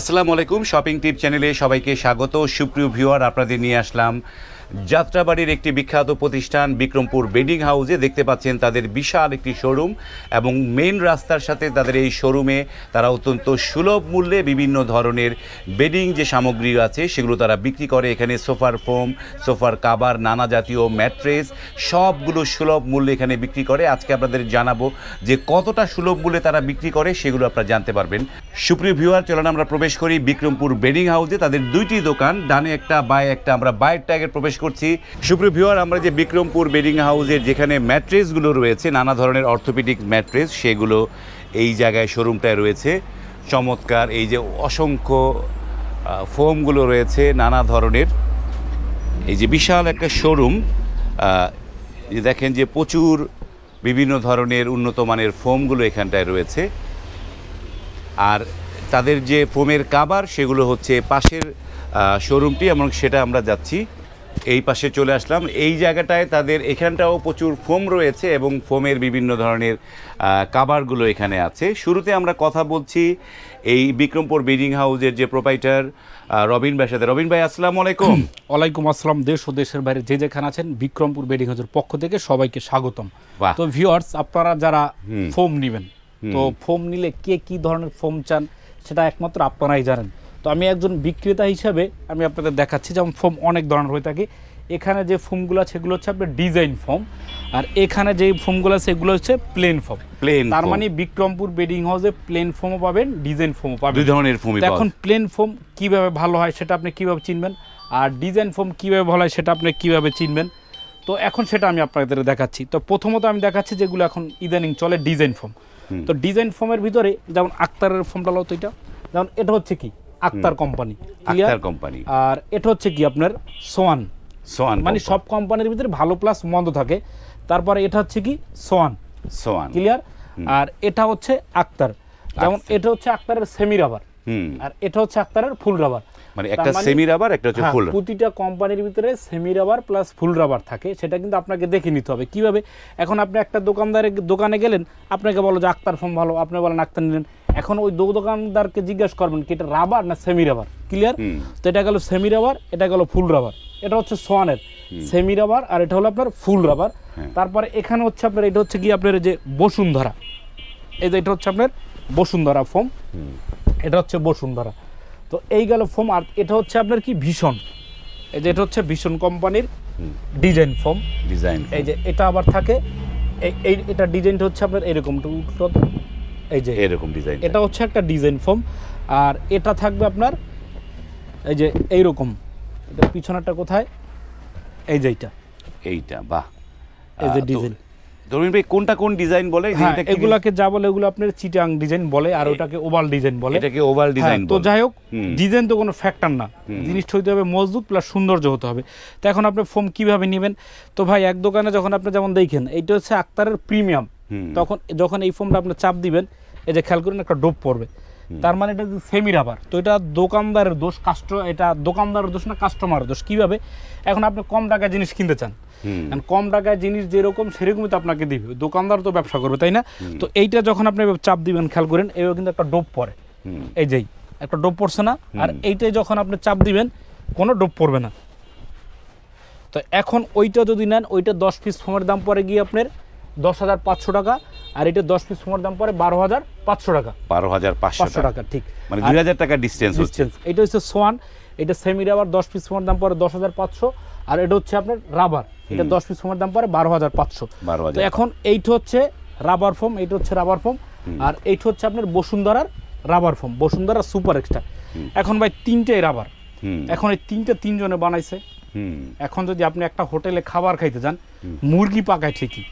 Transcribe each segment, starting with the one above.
আসসালামু আলাইকুম শপিং টিপ চ্যানেলে সবাইকে স্বাগত সুপ্রিয় ভিউয়ার আপনাদের নিয়ে আসলাম যাত্রাবাড়ির একটি বিখ্যাত প্রতিষ্ঠান বিক্রমপুর বেডিং হাউসে দেখতে পাচ্ছেন তাদের বিশাল একটি শোরুম এবং মেন রাস্তার সাথে তাদের এই শোরুমে তারা অত্যন্ত সুলভ মূল্যে বিভিন্ন ধরনের বেডিং যে সামগ্রী আছে সেগুলো তারা বিক্রি করে এখানে সোফার ফোম সোফার কাবার নানা জাতীয় ম্যাট্রেস সবগুলো সুলভ মূল্যে এখানে বিক্রি করে আজকে আপনাদের জানাবো যে কতটা সুলভ মূল্যে তারা বিক্রি করে সেগুলো আপনারা জানতে পারবেন সুপ্রিয় ভিউয়ার চলেন আমরা প্রবেশ করি বিক্রমপুর বেডিং হাউসে তাদের দুইটি দোকান ডানে একটা বায়ে একটা আমরা বায়ের ট্যাগের প্রবেশ করছি সুপ্রিয় আমরা যে বিক্রমপুর বেডিং হাউসের যেখানে ম্যাট্রেসগুলো রয়েছে নানা ধরনের অর্থোপেডিক ম্যাট্রেস সেগুলো এই জায়গায় শোরুমটায় রয়েছে চমৎকার এই যে অসংখ্য ফোমগুলো রয়েছে নানা ধরনের এই যে বিশাল একটা শোরুম দেখেন যে প্রচুর বিভিন্ন ধরনের উন্নত মানের ফোমগুলো এখানটায় রয়েছে আর তাদের যে ফোমের কাবার সেগুলো হচ্ছে পাশের শোরুমটি এবং সেটা আমরা যাচ্ছি এই পাশে চলে আসলাম এই জায়গাটায় তাদের এখানটাও প্রচুর ফোম রয়েছে এবং ফোমের বিভিন্ন ধরনের কাবারগুলো এখানে আছে শুরুতে আমরা কথা বলছি এই বিক্রমপুর বিডিং হাউসের যে প্রোপাইটার রবিন ভাই সাথে রবিন ভাই আসসালাম আলাইকুম ওয়ালাইকুম আসসালাম দেশ ও দেশের বাইরে যে যেখানে আছেন বিক্রমপুর বেডিং হাউসের পক্ষ থেকে সবাইকে স্বাগতম তো ভিউয়ার্স আপনারা যারা ফোম নেবেন তো ফোম নিলে কে কি ধরনের ফোম চান সেটা একমাত্র আপনারাই জানেন তো আমি একজন বিক্রেতা হিসাবে আমি আপনাদের দেখাচ্ছি যেমন ফোম অনেক ধরনের হয়ে থাকে এখানে যে ফোমগুলো আছে সেগুলো হচ্ছে আপনার ডিজাইন ফোম আর এখানে যে ফোমগুলো আছে সেগুলো হচ্ছে প্লেন ফোম প্লেন তার মানে বিক্রমপুর বেডিং হাউসে প্লেন ফোমও পাবেন ডিজাইন ফোমও পাবেন দুই ধরনের ফোম এখন প্লেন ফোম কিভাবে ভালো হয় সেটা আপনি কিভাবে চিনবেন আর ডিজাইন ফোম কিভাবে ভালো হয় সেটা আপনি কিভাবে চিনবেন তো এখন সেটা আমি আপনাদের দেখাচ্ছি তো প্রথমত আমি দেখাচ্ছি যেগুলো এখন ইদানিং চলে ডিজাইন ফোম তো ডিজাইন ফোমের ভিতরে যেমন আক্তারের ফোমটা লো তো এটা যেমন এটা হচ্ছে কি আক্তার কোম্পানি আক্তার কোম্পানি আর এটা হচ্ছে কি আপনার সোয়ান সোয়ান মানে সব কোম্পানির ভিতরে ভালো প্লাস মন্দ থাকে তারপরে এটা হচ্ছে কি সোয়ান সোয়ান ক্লিয়ার আর এটা হচ্ছে আক্তার যেমন এটা হচ্ছে আক্তারের সেমি রাবার আর এটা হচ্ছে আক্তারের ফুল রাবার মানে একটা সেমি মানে- রাবার একটা হচ্ছে ফুল হ্যাঁ, প্রতিটা কোম্পানির ভিতরে semi rubber plus full rubber থাকে সেটা কিন্তু আপনাকে দেখে নিতে হবে কিভাবে এখন আপনি একটা দোকানদারের দোকানে গেলেন আপনাকে বলো যে আক্তার ফর্ম ভালো আপনি বলেন আক্তার নিলেন এখন ওই দোকানদারকে জিজ্ঞাসা করবেন কি এটা রাবার না সেমি রাবার ক্লিয়ার তো এটা গেল সেমি রাবার এটা গেল ফুল রাবার এটা হচ্ছে সোয়ানের সেমি রাবার আর এটা হলো আপনার ফুল রাবার হ্যাঁ। তারপরে এখানে হচ্ছে আপনার এটা হচ্ছে কি আপনার যে বসুন্ধরা এই যে এটা হচ্ছে আপনার বসুন্ধরা ফর্ম এটা হচ্ছে বসুন্ধরা তো এই গেল ফোম আর এটা হচ্ছে আপনার কি ভীষণ এই যে এটা হচ্ছে ভীষণ কোম্পানির ডিজাইন ফোম ডিজাইন এই যে এটা আবার থাকে এই এটা ডিজাইনটা হচ্ছে আপনার এরকম টুটো এই যে এরকম ডিজাইন এটা হচ্ছে একটা ডিজাইন ফোম আর এটা থাকবে আপনার এই যে এইরকম এটা পিছনেরটা কোথায় এই যে এইটা এইটা বাহ এই যে ডিজাইন ধরুন ভাই কোনটা কোন ডিজাইন বলে হ্যাঁ, এগুলাকে যা বলে এগুলো আপনার চিটাং ডিজাইন বলে আর ওটাকে ওভাল ডিজাইন বলে এটাকে ওভাল হ্যাঁ, ডিজাইন তো যাই হোক ডিজাইন তো কোনো ফ্যাক্টর না জিনিসটা হইতে হবে মজবুত প্লাস সৌন্দর্য হতে হবে তো এখন আপনি ফোম কিভাবে নেবেন তো ভাই এক দোকানে যখন আপনি যেমন দেখেন এইটা হচ্ছে আক্তারের প্রিমিয়াম তখন যখন এই ফোমটা আপনি চাপ দিবেন এই যে খেয়াল করুন একটা ডোপ পড়বে তার মানে এটা সেমি রাবার তো এটা দোকানদারের দোষ কাস্ট এটা দোকানদারের দোষ না কাস্টমারের দোষ কিভাবে এখন আপনি কম টাকায় জিনিস কিনতে চান কম টাকায় জিনিস যেরকম সেরকমই তো আপনাকে দিবে দোকানদার তো ব্যবসা করবে তাই না তো এইটা যখন আপনি চাপ দিবেন খেয়াল করেন এবার কিন্তু একটা ডোপ পড়ে এই যেই একটা ডোপ পড়ছে না আর এইটাই যখন আপনি চাপ দিবেন কোনো ডোপ পড়বে না তো এখন ওইটা যদি নেন ওইটা দশ পিস ফোমের দাম পরে গিয়ে আপনার দশ হাজার পাঁচশো টাকা আর এটা দশ পিস সোনার দাম পরে বারো হাজার পাঁচশো টাকা বারো হাজার পাঁচশো টাকা ঠিক মানে দুই হাজার টাকা ডিস্টেন্স ডিস্টেন্স এটা হচ্ছে সোয়ান এটা সেমি রাবার দশ পিস সোনার দাম পরে দশ হাজার পাঁচশো আর এটা হচ্ছে আপনার রাবার এটা দশ পিস সোনার দাম পরে বারো হাজার পাঁচশো বারো হাজার এখন এইটা হচ্ছে রাবার ফোম এইটা হচ্ছে রাবার ফোম আর এইটা হচ্ছে আপনার বসুন্ধরার rubber foam Bashundhara super extra এখন ভাই তিনটাই রাবার এখন এই তিনটা তিনজনে বানাইছে এখন যদি আপনি একটা হোটেলে খাবার খাইতে যান মুরগি পাকায় ঠিকই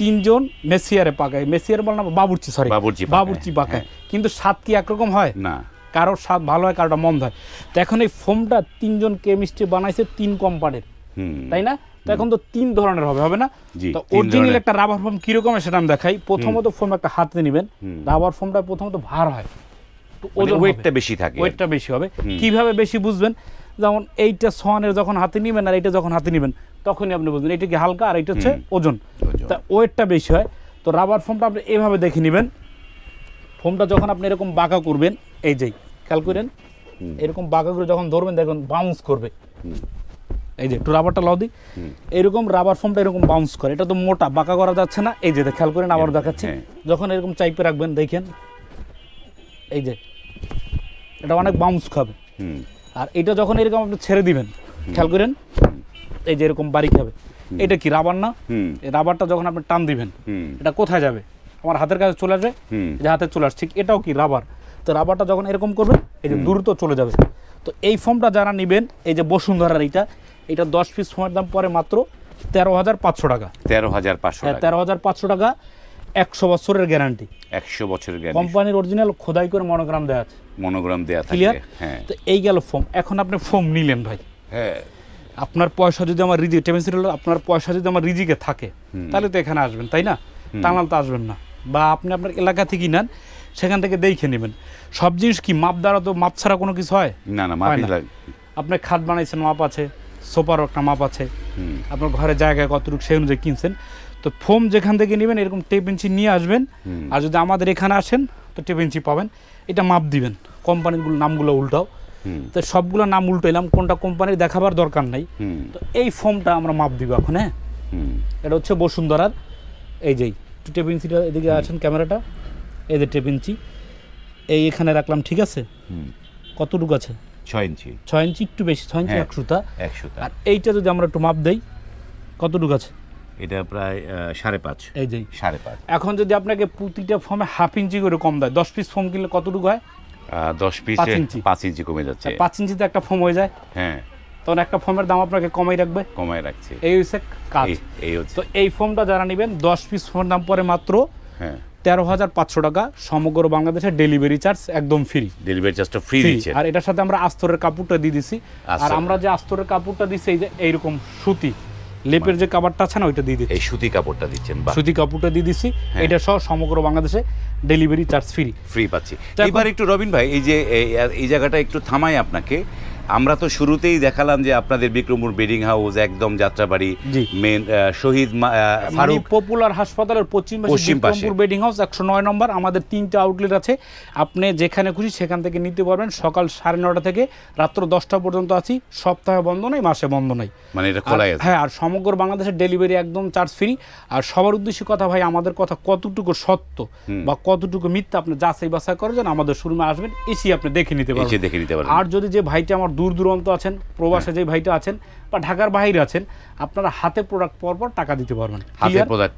তিনজন মেসিয়ারে পাকায় মেসিয়ার বল না বাবুর্চি সরি বাবুর্চি পাকায় হ্যাঁ। কিন্তু স্বাদ কি একরকম হয় না কারোর স্বাদ ভালো হয় কারোটা মন্দ হয় তো এখন এই ফোমটা তিনজন কেমিস্ট্রি বানাইছে তিন কোম্পানির তাই না তো এখন তো তিন ধরনের হবে হবে না তো অরিজিনাল একটা রাবার ফোম কিরকম সেটা আমি দেখাই প্রথমত ফোম একটা হাতে নেবেন রাবার ফোমটা প্রথমত ভার হয় মানে ওয়েটটা বেশি থাকে ওয়েটটা বেশি হবে কিভাবে বেশি বুঝবেন যেমন এইটা সনের যখন হাতে নেবেন আর এইটা যখন হাতে নেবেন তখনই আপনি বুঝবেন এটা কি হালকা আর এটা হচ্ছে ওজন তা ওয়েটটা বেশি হয় তো রাবার ফোমটা আপনি এভাবে দেখে নেবেন ফোমটা যখন আপনি এরকম বাঁকা করবেন এই যে খেয়াল করেন এরকম বাঁকা করে যখন ধরবেন দেখবেন বাউন্স করবে এই যে একটু রাবারটা লাও দিই এরকম রাবার ফোমটা এরকম বাউন্স করে এটা তো মোটা বাঁকা করা যাচ্ছে না এই যে খেয়াল করেন আবার হ্যাঁ, দেখাচ্ছি হ্যাঁ। যখন এরকম চাইপে রাখবেন দেখেন এই যে এটা অনেক বাউন্স খাবে আর এটা যখন এরকম আপনি ছেড়ে দিবেন খেয়াল করেন এই যে এরকম বাড়ি খাবে এটা কি রাবার না রাবারটা যখন আপনি টান দিবেন এটা কোথায় যাবে আমার হাতের কাছে চলে আসবে যে হাতে চলে আসছে এটাও কি রাবার তো রাবারটা যখন এরকম করবে এই যে দ্রুত চলে যাবে তো এই ফোমটা যারা নেবেন এই যে বসুন্ধরার এইটা এটা দশ পিস ফোমের দাম পরে মাত্র তেরো হাজার পাঁচশো টাকা তেরো হাজার পাঁচশো হ্যাঁ, তেরো হাজার পাঁচশো টাকা একশো বছরের গ্যারান্টি একশো বছরের গ্যারান্টি কোম্পানির অরিজিনাল খোদাই করে মনোগ্রাম দেওয়া আছে মনোগ্রাম দেওয়া থাকে হ্যাঁ তো এই গেল ফোম এখন আপনি ফোম নিলেন ভাই হ্যাঁ আপনার পয়সা যদি আমার রিজিক টেমেন্সি হলো আপনার পয়সা যদি আমার রিজিকে থাকে তাহলে তো এখানে আসবেন তাই না টানাল তো আসবেন না বা আপনি আপনার এলাকা থেকে নেন সেখান থেকে দেখে নেবেন সব জিনিস কি মাপ দ্বারা তো মাপ ছাড়া কোনো কিছু হয় না না মাপ আপনি খাট বানাইছেন মাপ আছে সোফারও একটা মাপ আছে আপনার ঘরে জায়গা কতটুকু সেই অনুযায়ী কিনছেন তো ফোম যেখান থেকে নেবেন এরকম টেপ ইঞ্চি নিয়ে আসবেন আর যদি আমাদের এখানে আসেন তো টেপ ইঞ্চি পাবেন এটা মাপ দিবেন কোম্পানিগুলো নামগুলো উল্টাও তো সবগুলো নাম এলাম কোনটা কোম্পানির দেখাবার দরকার নাই তো এই ফোমটা আমরা মাপ দিব এখন হ্যাঁ এটা হচ্ছে বসুন্ধরার এই যেই টেপ ইঞ্চিটা এদিকে আছেন ক্যামেরাটা এই যে টেপ ইঞ্চি এই এখানে রাখলাম ঠিক আছে কতটুকু আছে ছয় ইঞ্চি ছয় ইঞ্চি একটু বেশি ছয় ইঞ্চি হ্যাঁ, একশোতা একশোতা আর এইটা যদি আমরা একটু মাপ দেই কতটুকু আছে এটা প্রায় সাড়ে পাঁচ এই যে সাড়ে পাঁচ এখন যদি আপনাকে প্রতিটা ফর্মে হাফ ইঞ্চি করে কম দেয় দশ পিস ফোম কিনলে কতটুকু হয় দশ পিস পাঁচ ইঞ্চি কমে যাচ্ছে পাঁচ ইঞ্চিতে একটা ফর্ম হয়ে যায় হ্যাঁ তখন একটা ফর্মের দাম আপনাকে কমাই রাখবে কমাই রাখছে এই হচ্ছে কাজ এই হচ্ছে তো এই ফর্মটা যারা নেবেন দশ পিস ফর্মের দাম পরে মাত্র হ্যাঁ তেরো হাজার পাঁচশো টাকা সমগ্র বাংলাদেশে ডেলিভারি চার্জ একদম ফ্রি ডেলিভারি চার্জটা ফ্রি দিচ্ছে আর এটার সাথে আমরা আস্তরের কাপড়টা দিয়ে দিছি আর আমরা যে আস্তরের কাপড়টা দিচ্ছি এই যে এইরকম সুতি লেপের যে কাপড়টা আছে না ওইটা দিয়ে দিচ্ছি এই সুতি কাপড়টা দিচ্ছেন সুতি কাপড়টা দিয়ে দিচ্ছি হ্যাঁ। এটা সহ সমগ্র বাংলাদেশে ডেলিভারি চার্জ ফ্রি ফ্রি পাচ্ছি এবার একটু রবিন ভাই এই যে এই জায়গাটা একটু থামাই আপনাকে আমরা তো শুরুতেই দেখালাম যে আপনাদের বিক্রমপুর বেডিং হাউস একদম যাত্রাবাড়ি মেন শহীদ মানে ফারুক পপুলার হাসপাতালের পশ্চিম পশ্চিম বিক্রমপুর বেডিং হাউস একশো নয় নম্বর আমাদের তিনটে আউটলেট আছে আপনি যেখানে খুশি সেখান থেকে নিতে পারবেন সকাল সাড়ে নটা থেকে রাত্র দশটা পর্যন্ত আছি সপ্তাহে বন্ধ নাই মাসে বন্ধ নাই মানে এটা খোলাই হ্যাঁ আর সমগ্র বাংলাদেশের ডেলিভারি একদম চার্জ ফ্রি আর সবার উদ্দেশ্যে কথা ভাই আমাদের কথা কতটুকু সত্য বা কতটুকু মিথ্যা আপনি যাচাই বাছাই করেন আমাদের শোরুমে আসবেন এসি আপনি দেখে নিতে পারবেন আর যদি যে ভাইটা আমার দূর দূরান্ত আছেন প্রবাসে হ্যাঁ। যে ভাইটা আছেন বা ঢাকার বাইরে আছেন আপনারা হাতে প্রোডাক্ট পর পর টাকা দিতে পারবেন হাতে প্রোডাক্ট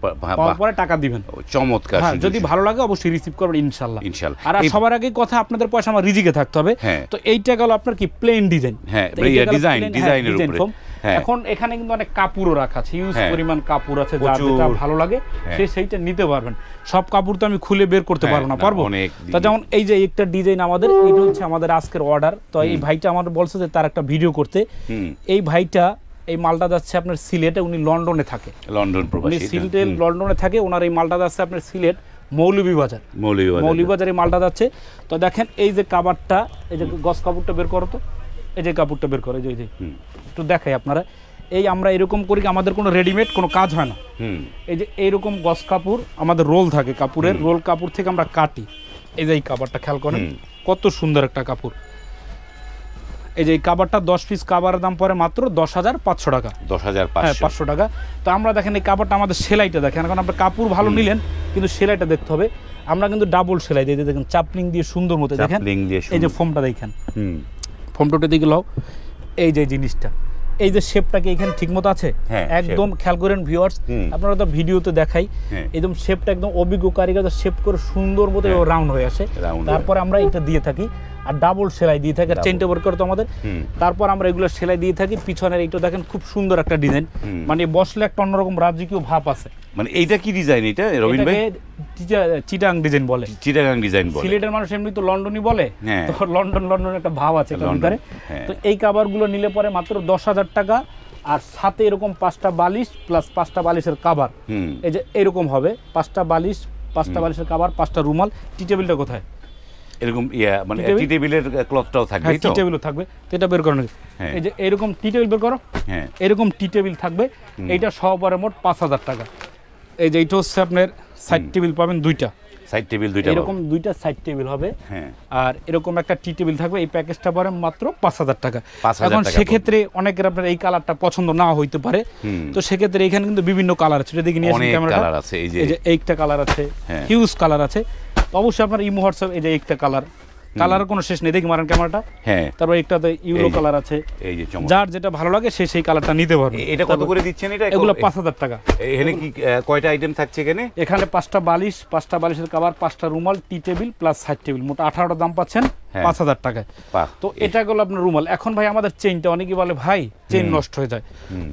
পরে টাকা দিবেন চমৎকার হ্যাঁ, যদি ভালো লাগে অবশ্যই রিসিভ করবেন ইনশাল্লাহ ইনশাল্লাহ আর সবার আগে কথা আপনাদের পয়সা আমার রিজিকে থাকতে হবে হ্যাঁ। তো এইটা গেল আপনার কি প্লেন ডিজাইন হ্যাঁ ডিজাইন ডিজাইনের উপরে হ্যাঁ। এখন এখানে কিন্তু অনেক কাপড়ও রাখা আছে ইউজ হ্যাঁ। পরিমাণ কাপড় আছে যা যেটা ভালো লাগে হ্যাঁ। সে সেইটা নিতে পারবেন সব কাপড় তো আমি খুলে বের করতে পারবো না পারবো তা যেমন এই যে একটা ডিজাইন আমাদের এটা হচ্ছে আমাদের আজকের অর্ডার তো এই ভাইটা আমার বলছে যে তার একটা ভিডিও করতে এই ভাইটা এই মালটা যাচ্ছে আপনার সিলেটে উনি লন্ডনে থাকে লন্ডন উনি সিলেটে লন্ডনে থাকে ওনার এই মালটা যাচ্ছে আপনার সিলেট মৌলভীবাজার মৌলভীবাজার মৌলভীবাজারে মালটা যাচ্ছে তো দেখেন এই যে কাবারটা এই যে গস কাপড়টা বের করো তো এই যে কাপড়টা বের করে যে একটু দেখাই আপনারা এই আমরা এরকম করি আমাদের কোনো রেডিমেড কোনো কাজ হয় না এই যে এইরকম গস কাপড় আমাদের রোল থাকে কাপড়ের রোল কাপড় থেকে আমরা কাটি এই যে এই কাবারটা খেয়াল করেন কত সুন্দর একটা কাপড় এই যে এই কাবারটা দশ পিস কাবার দাম পরে মাত্র দশ হাজার পাঁচশো টাকা দশ হাজার হ্যাঁ, পাঁচশো টাকা তো আমরা দেখেন এই কাবারটা আমাদের সেলাইটা দেখেন এখন আপনার কাপড় ভালো নিলেন কিন্তু সেলাইটা দেখতে হবে আমরা কিন্তু ডাবল সেলাই দিয়ে দেখেন চাপলিং দিয়ে সুন্দর মতো দেখেন এই যে ফোমটা দেখেন ফোমটোটে দিকে লও এই যে জিনিসটা এই যে শেপটা কি এখানে ঠিক মতো আছে হ্যাঁ, একদম খেয়াল করেন ভিউয়ার্স আপনারা তো ভিডিওতে দেখাই হ্যাঁ। একদম শেপটা একদম অভিজ্ঞ কারিগর শেপ করে সুন্দর মতো রাউন্ড হ্যাঁ। হয়ে আসে তারপর আমরা এটা দিয়ে থাকি আর ডাবল সেলাই দিয়ে থাকি চেনটা ওয়ার্ক করে তো আমাদের তারপর আমরা এগুলো সেলাই দিয়ে থাকি পিছনের এইটা দেখেন খুব সুন্দর একটা ডিজাইন মানে বসলে একটা অন্যরকম রাজ্যিকীয় ভাব আছে মানে এইটা কি ডিজাইন এটা রবিন ভাই চিটাং ডিজাইন বলে চিটাগাং ডিজাইন বলে সিলেটের মানুষ এমনি তো লন্ডনই বলে হ্যাঁ। তো লন্ডন লন্ডন একটা ভাব আছে ভিতরে হ্যাঁ। তো এই কাভারগুলো নিলে পরে মাত্র দশ হাজার টাকা আর সাথে এরকম পাঁচটা বালিশ প্লাস পাঁচটা বালিশের কাভার এই যে এরকম হবে পাঁচটা বালিশ পাঁচটা বালিশের কাভার পাঁচটা রুমাল টি টেবিলটা কোথায় এরকম ইয়া মানে টি টেবিলের ক্লথটাও থাকবে হ্যাঁ, টি টেবিলও থাকবে তো এটা বের করো এই যে এরকম টি টেবিল বের করো হ্যাঁ এরকম টি টেবিল থাকবে এইটা সহ মোট পাঁচ হাজার টাকা এই যে এটা হচ্ছে আপনার সাইড টেবিল পাবেন দুইটা সাইড টেবিল দুইটা এরকম দুইটা সাইড টেবিল হবে হ্যাঁ। আর এরকম একটা টি টেবিল থাকবে এই প্যাকেজটা পরে মাত্র পাঁচ হাজার টাকা এখন সেক্ষেত্রে অনেকের আপনার এই কালারটা পছন্দ না হইতে পারে তো সেক্ষেত্রে এখানে কিন্তু বিভিন্ন কালার আছে সেটা দেখে নিয়ে আসেন ক্যামেরাটা এই যে একটা কালার আছে হিউজ হ্যাঁ। কালার আছে অবশ্যই আপনার ইমো হোয়াটসঅ্যাপ এই যে একটা কালার কালার কোনো শেষ নেই দেখি মারেন ক্যামেরাটা হ্যাঁ তারপর একটাতে ইউরো কালার আছে এই যে যার যেটা ভালো লাগে সে সেই কালারটা নিতে পারবে এটা কত করে দিচ্ছেন এটা এগুলো পাঁচ হাজার টাকা এখানে কি কয়টা আইটেম থাকছে এখানে এখানে পাঁচটা বালিশ পাঁচটা বালিশের কাবার পাঁচটা রুমাল tea table plus side table মোট আঠারোটা দাম পাচ্ছেন হ্যাঁ। পাঁচ হাজার টাকায় তো এটা গেল আপনার রুমাল এখন ভাই আমাদের চেনটা অনেকে বলে ভাই চেন নষ্ট হয়ে যায়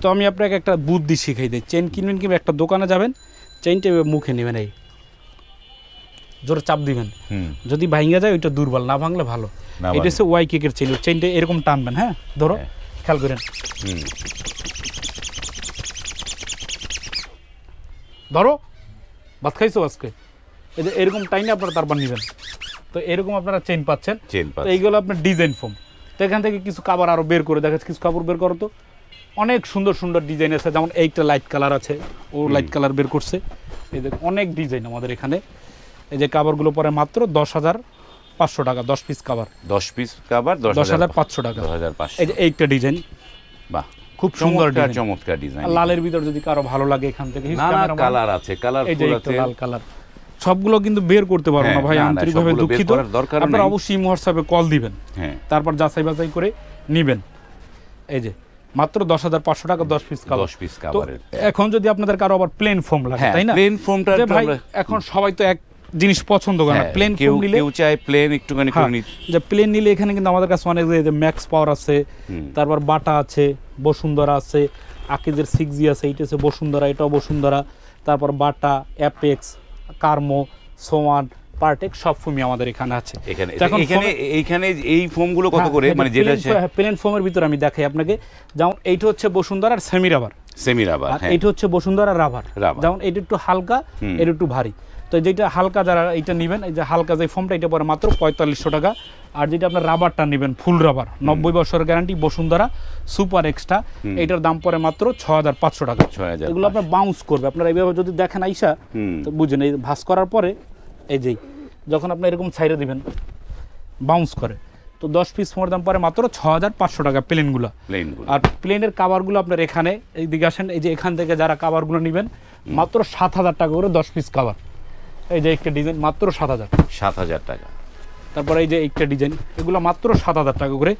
তো আমি আপনাকে একটা বুদ্ধি শিখাই দিই চেন কিনবেন কিংবা একটা দোকানে যাবেন চেনটা মুখে নেবেন এই জোরে চাপ দিবেন যদি ভাঙে যায় ওইটা দুর্বল না ভাঙলে ভালো এটা হচ্ছে ওয়াই কেকের চেন চেনটা এরকম টানবেন হ্যাঁ ধরো হ্যাঁ। খেয়াল করেন ধরো ভাত খাইছো আজকে এই যে এরকম টাইনে আপনারা তারপর নেবেন তো এরকম আপনারা চেন পাচ্ছেন এইগুলো আপনার ডিজাইন ফোম তো এখান থেকে কিছু কাবার আরও বের করে দেখাচ্ছে কিছু কাপড় বের করো তো অনেক সুন্দর সুন্দর ডিজাইন আছে যেমন এইটা লাইট কালার আছে ও লাইট কালার বের করছে এই দেখ অনেক ডিজাইন আমাদের এখানে এই যে কাভারগুলো পরে মাত্র দশ হাজার পাঁচশো টাকা দশ পিস কাভার দশ পিস কাভার দশ হাজার পাঁচশো টাকা দশ হাজার পাঁচশো এই যে এইটা ডিজাইন বাহ খুব সুন্দর চমৎকার ডিজাইন লালের ভিতর যদি কারো ভালো লাগে এখান থেকে কালার আছে কালার আছে লাল কালার সবগুলো কিন্তু বের করতে পারবো না হ্যাঁ, ভাই আন্তরিকভাবে দুঃখিত আপনারা অবশ্যই হোয়াটসঅ্যাপে কল দিবেন হ্যাঁ। তারপর যাচাই বাছাই করে নিবেন এই যে মাত্র দশ হাজার পাঁচশো টাকা দশ পিস কালো দশ পিস কালো এখন যদি আপনাদের কারো আবার প্লেন ফোম লাগে হ্যাঁ, তাই না প্লেন ফোমটা ভাই এখন সবাই তো এক জিনিস পছন্দ করে না প্লেন হ্যাঁ, কেউ কেউ চায় প্লেন একটুখানি হ্যাঁ, করে নিতে যে প্লেন নিলে এখানে কিন্তু আমাদের কাছে অনেক যে ম্যাক্স পাওয়ার আছে তারপর বাটা আছে বসুন্ধরা আছে আকিজের সিক্স জি আছে এইটা আছে বসুন্ধরা এটাও বসুন্ধরা তারপর বাটা অ্যাপেক্স কার্মো সোমান পার্টেক সব ফোমই আমাদের এখানে আছে এখানে এখানে এইখানে এই ফোমগুলো কত হ্যাঁ, করে মানে যেটা প্লেন ফোমের ভিতরে আমি দেখাই আপনাকে যেমন এইটা হচ্ছে বসুন্ধরা আর সেমিরাবার সেমি রাবার হ্যাঁ। এটা হচ্ছে বসুন্ধরা রাবার যেমন এটা একটু হালকা এটা একটু ভারী তো যেটা হালকা যারা এটা নেবেন এই যে হালকা যে ফর্মটা এটা পরে মাত্র পঁয়তাল্লিশশো টাকা আর যেটা আপনার রাবারটা নেবেন ফুল রাবার নব্বই বছর গ্যারান্টি বসুন্ধরা সুপার এক্সট্রা এটার দাম পরে মাত্র ছ হাজার পাঁচশো টাকা ছয় হাজার এগুলো আপনার বাউন্স করবে আপনারা এইভাবে যদি দেখেন আইসা তো বুঝেন এই ভাস করার পরে এই যেই যখন আপনি এরকম ছাইড়ে দিবেন বাউন্স করে তো দশ পিস ফোনের দাম পরে মাত্র ছ হাজার পাঁচশো টাকা প্লেনগুলো আর প্লেনের কাভারগুলো আপনার এখানে এইদিকে আসেন এই যে এখান থেকে যারা কাবারগুলো নেবেন মাত্র সাত হাজার টাকা করে দশ পিস কাবার এই যে একটা ডিজাইন মাত্র সাত হাজার সাত হাজার টাকা তারপরে এই যে একটা ডিজাইন এগুলো মাত্র সাত হাজার টাকা করে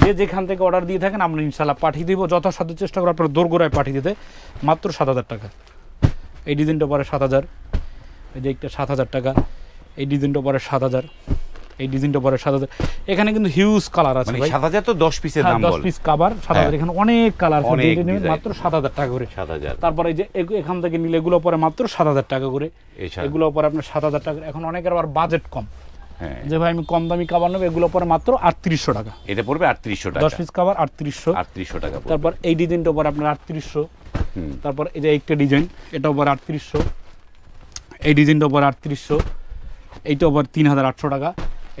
যে যেখান থেকে অর্ডার দিয়ে থাকেন আমরা ইনশাল্লাহ পাঠিয়ে দিব যথাসাধ্য চেষ্টা করবো আপনার দোরগোড়ায় পাঠিয়ে দিতে মাত্র সাত হাজার টাকা এই ডিজাইনটা পরে সাত হাজার এই যে একটা সাত হাজার টাকা এই ডিজাইনটা পরে সাত হাজার এই ডিজাইনটা পরে সাত হাজার এখানে কিন্তু হিউজ কালার আছে মানে ভাই সাত হাজার তো দশ পিসের হ্যাঁ, দাম দশ পিস কাবার সাত হাজার এখানে অনেক কালার মাত্র সাত হাজার টাকা করে সাত হাজার তারপরে যে এখান থেকে নিলে এগুলো পরে মাত্র সাত হাজার টাকা করে এগুলো পরে আপনার সাত হাজার টাকা এখন অনেকের আবার বাজেট কম হ্যাঁ। যে ভাই আমি কম দামি কাবার নেবো এগুলো পরে মাত্র আটত্রিশশো টাকা এটা পড়বে আটত্রিশশো টাকা দশ পিস কাবার আটত্রিশশো আটত্রিশশো টাকা তারপর এই ডিজাইনটা পরে আপনার আটত্রিশশো তারপর এই যে একটা ডিজাইন এটা ওপর আটত্রিশশো এই ডিজাইনটা ওপর আটত্রিশশো এইটা ওপর তিন হাজার আটশো টাকা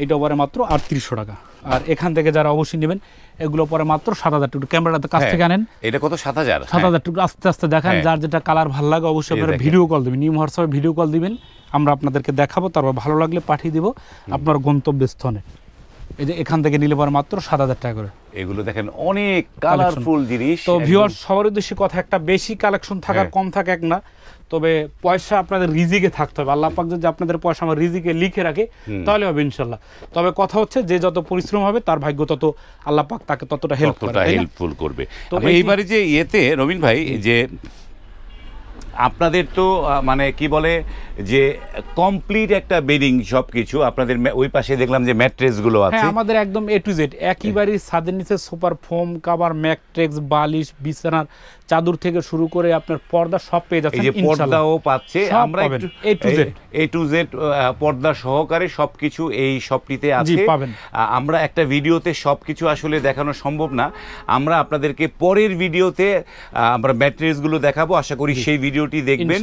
এইটা পরে মাত্র আটত্রিশশো টাকা আর এখান থেকে যারা অবশ্যই নেবেন এগুলো পরে মাত্র সাত হাজার টুকু ক্যামেরাতে কাছ হ্যাঁ, থেকে আনেন এটা কত সাত হাজার সাত হাজার টুকু আস্তে আস্তে দেখান হ্যাঁ। যার যেটা কালার ভালো লাগে অবশ্যই আপনার ভিডিও কল দেবেন নিউ হোয়াটসঅ্যাপে ভিডিও কল দিবেন আমরা আপনাদেরকে দেখাবো তারপর ভালো লাগলে পাঠিয়ে দিব আপনার গন্তব্যস্থলে এই যে এখান থেকে নিলে পরে মাত্র সাত হাজার টাকা করে এগুলো দেখেন অনেক কালারফুল জিনিস তো ভিউয়ার সবার উদ্দেশ্যে কথা একটা বেশি কালেকশন থাকা হ্যাঁ। কম থাকে এক না তবে পয়সা আপনাদের রিজিকে থাকতে হবে আল্লাহ পাক যদি আপনাদের পয়সা আমার রিজিকে লিখে রাখে তাহলে হবে ইনশাল্লাহ তবে কথা হচ্ছে যে যত পরিশ্রম হবে তার ভাগ্য তত আল্লাহ পাক তাকে ততটা হেল্প হেল্পফুল করবে আচ্ছা, এইবারে যে ইয়েতে রবীন ভাই যে আপনাদের তো মানে কি বলে যে কমপ্লিট একটা বেডিং সব কিছু আপনাদের ওই পাশে দেখলাম যে ম্যাট্রেসগুলো হ্যাঁ, আছে আমাদের একদম এ টু জেড একইবারই ছাদের নিচে সুপার ফোম কাভার ম্যাট্রেস বালিশ বিছানার চাদর থেকে শুরু করে আপনার পর্দা সব পেয়ে যাচ্ছে যে পর্দাও পাচ্ছে আমরা A to Z A to Z পর্দা সহকারে সবকিছু এই শপটিতে আছে আমরা একটা ভিডিওতে সবকিছু আসলে দেখানো সম্ভব না আমরা আপনাদেরকে পরের ভিডিওতে আমরা ম্যাট্রেসগুলো দেখাবো আশা করি সেই ভিডিও ভিডিওটি দেখবেন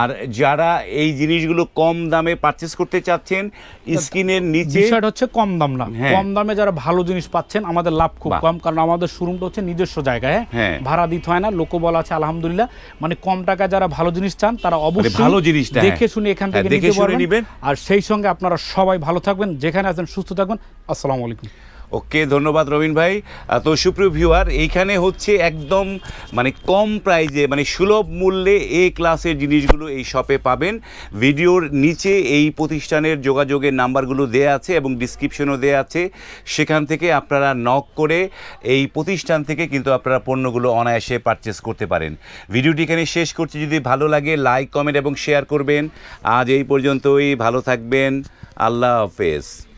আর যারা এই জিনিসগুলো কম দামে পারচেস করতে চাচ্ছেন স্ক্রিনের নিচে বিষয়টা হচ্ছে কম দাম না হ্যাঁ। কম দামে যারা ভালো জিনিস পাচ্ছেন আমাদের লাভ খুব কম কারণ আমাদের শোরুমটা হচ্ছে নিজস্ব জায়গায় হ্যাঁ? হ্যাঁ। ভাড়া দিতে হয় না বলা আছে আলহামদুলিল্লাহ মানে কম টাকা যারা ভালো জিনিস চান তারা মানে অবশ্যই ভালো জিনিস দেখে শুনে এখান থেকে নিতে পারবেন আর সেই সঙ্গে আপনারা সবাই ভালো থাকবেন যেখানে আছেন সুস্থ থাকবেন আসসালামু আলাইকুম ওকে ধন্যবাদ রবীন ভাই তো সুপ্রিয় ভিউয়ার এইখানে হচ্ছে একদম মানে কম প্রাইজে মানে সুলভ মূল্যে এ ক্লাসের জিনিসগুলো এই শপে পাবেন ভিডিওর নিচে এই প্রতিষ্ঠানের যোগাযোগের নাম্বারগুলো দেয়া আছে এবং ডিসক্রিপশনও দেয়া আছে সেখান থেকে আপনারা নক করে এই প্রতিষ্ঠান থেকে কিন্তু আপনারা পণ্যগুলো অনায়াসে পারচেস করতে পারেন ভিডিওটি এখানে শেষ করছি যদি ভালো লাগে লাইক কমেন্ট এবং শেয়ার করবেন আজ এই পর্যন্তই ভালো থাকবেন আল্লাহ হাফেজ